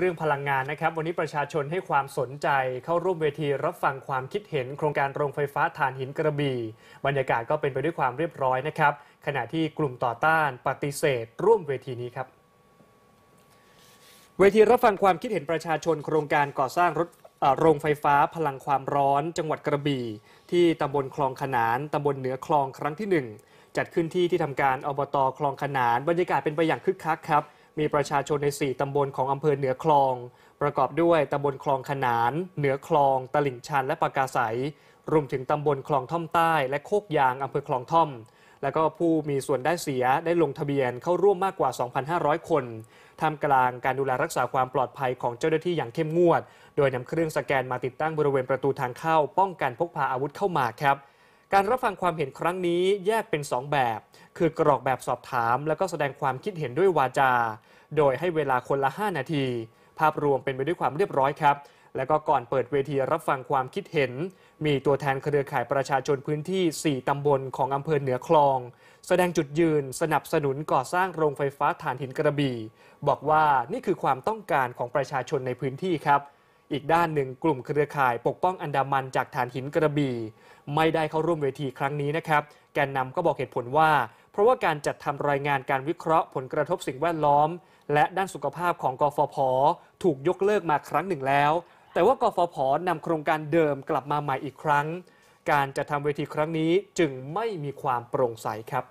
เรื่องพลังงานนะครับวันนี้ประชาชนให้ความสนใจ เข้าร่วมเวทีรับฟังความคิดเห็น โครงการโรงไฟฟ้าถ่านหินกระบี่บรรยากาศก็เป็นไปด้วยความเรียบร้อยนะครับ ขณะที่กลุ่มต่อต้าน ปฏิเสธ ร่วมเวทีนี้ครับ เวทีรับฟังความคิดเห็นประชาชน โครงการก่อสร้างรถโรงไฟฟ้าพลังความร้อนจังหวัดกระบี่ ที่ตำบลคลองขนานตำบลเหนือคลองครั้งที่ 1 จัดขึ้นที่ที่ทำการอบตคลองขนาน บรรยากาศเป็นไปอย่างคึกคักครับมีประชาชนใน 4 ตำบลของ อำเภอเหนือคลอง ประกอบด้วย ตำบลคลองขนาน เหนือคลองตลิ่งชัน และปากาใส รวมถึงตำบลคลองท่อมใต้ และโคกยางอำเภอคลองท่อม และก็ผู้มีส่วนได้เสียได้ลงทะเบียนเข้าร่วมมากกว่า 2,500 คนทำกลางการดูแลรักษาความปลอดภัยของเจ้าหน้าที่อย่างเข้มงวด โดยนำเครื่องสแกนมาติดตั้งบริเวณประตูทางเข้าป้องกันพกพาอาวุธเข้ามาครับการรับฟังความเห็นครั้งนี้แยกเป็น 2 แบบ คือกรอกแบบสอบถาม แล้วก็แสดงความคิดเห็นด้วยวาจา โดยให้เวลาคนละ 5 นาที ภาพรวมเป็นไปด้วยความเรียบร้อยครับ แล้วก็ก่อนเปิดเวทีรับฟังความคิดเห็น มีตัวแทนเครือข่ายประชาชนพื้นที่ 4 ตำบลของอำเภอเหนือคลอง แสดงจุดยืนสนับสนุนก่อสร้างโรงไฟฟ้าถ่านหินกระบี่บอกว่านี่คือความต้องการของประชาชนในพื้นที่ครับอีกด้านหนึ่งกลุ่มเครือข่ายปกป้องอันดามันจากฐานหินกระบี่ ไม่ได้เข้าร่วมเวทีครั้งนี้นะครับ แกนนำก็บอกเหตุผลว่า เพราะว่าการจัดทำรายงานการวิเคราะห์ผลกระทบสิ่งแวดล้อม และด้านสุขภาพของกฟผถูกยกเลิกมาครั้งหนึ่งแล้ว แต่ว่ากฟผนำโครงการเดิมกลับมาใหม่อีกครั้ง การจัดทำเวทีครั้งนี้จึงไม่มีความโปร่งใสครับ